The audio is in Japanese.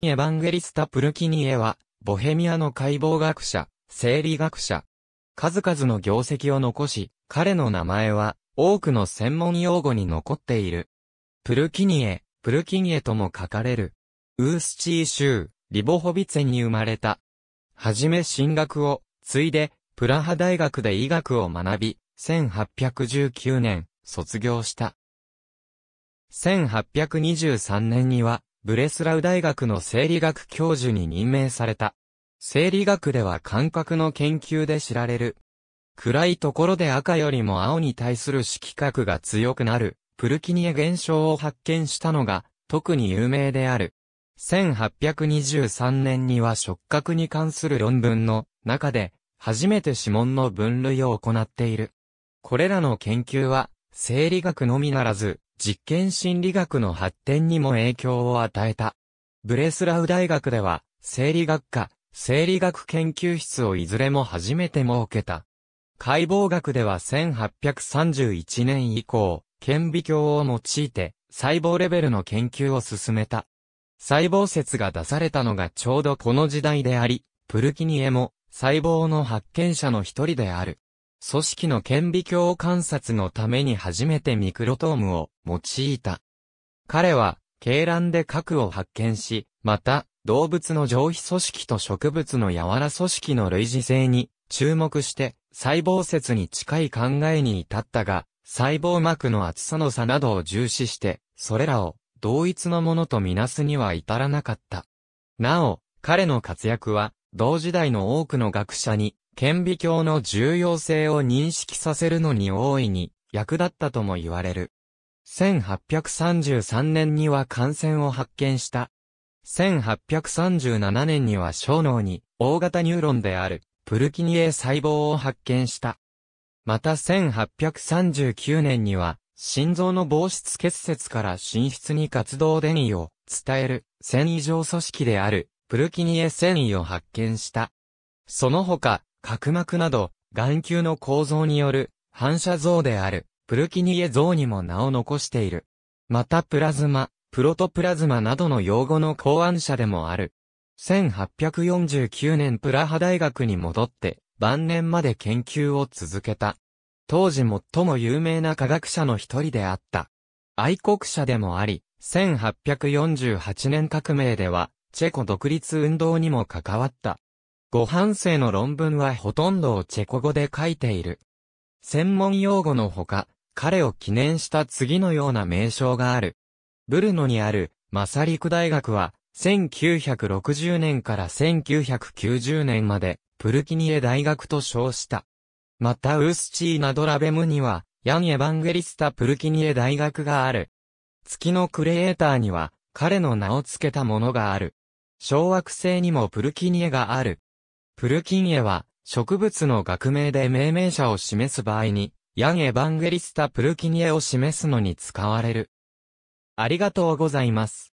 エヴァンゲリスタ・プルキニエは、ボヘミアの解剖学者、生理学者。数々の業績を残し、彼の名前は、多くの専門用語に残っている。プルキニエ、プルキニエとも書かれる。ウースチー州、リボホビツェに生まれた。はじめ進学を、ついで、プラハ大学で医学を学び、1819年、卒業した。1823年には、ブレスラウ大学の生理学教授に任命された。生理学では感覚の研究で知られる。暗いところで赤よりも青に対する色覚が強くなる、プルキニエ現象を発見したのが、特に有名である。1823年には触覚に関する論文の中で、初めて指紋の分類を行っている。これらの研究は、生理学のみならず、実験心理学の発展にも影響を与えた。ブレスラウ大学では、生理学科、生理学研究室をいずれも初めて設けた。解剖学では1831年以降、顕微鏡を用いて、細胞レベルの研究を進めた。細胞説が出されたのがちょうどこの時代であり、プルキニエも細胞の発見者の一人である。組織の顕微鏡観察のために初めてミクロトームを用いた。彼は、鶏卵で核を発見し、また、動物の上皮組織と植物の柔ら組織の類似性に注目して細胞説に近い考えに至ったが、細胞膜の厚さの差などを重視して、それらを同一のものとみなすには至らなかった。なお、彼の活躍は、同時代の多くの学者に顕微鏡の重要性を認識させるのに大いに役立ったとも言われる。1833年には感染を発見した。1837年には小脳に大型ニューロンであるプルキニエ細胞を発見した。また1839年には心臓の防湿結節から心室に活動電位を伝える繊維状組織であるプルキニエ繊維を発見した。その他、角膜など、眼球の構造による反射像である、プルキニエ像にも名を残している。またプラズマ、プロトプラズマなどの用語の考案者でもある。1849年プラハ大学に戻って、晩年まで研究を続けた。当時最も有名な科学者の一人であった。愛国者でもあり、1848年革命では、チェコ独立運動にも関わった。ご半生の論文はほとんどをチェコ語で書いている。専門用語のほか、彼を記念した次のような名称がある。ブルノにあるマサリク大学は、1960年から1990年まで、プルキニエ大学と称した。また、ウスチーナドラベムには、ヤン・エヴァンゲリスタ・プルキニエ大学がある。月のクリエイターには、彼の名を付けたものがある。小惑星にもプルキニエがある。プルキンエは、植物の学名で命名者を示す場合に、ヤン・エヴァンゲリスタ・プルキニエを示すのに使われる。ありがとうございます。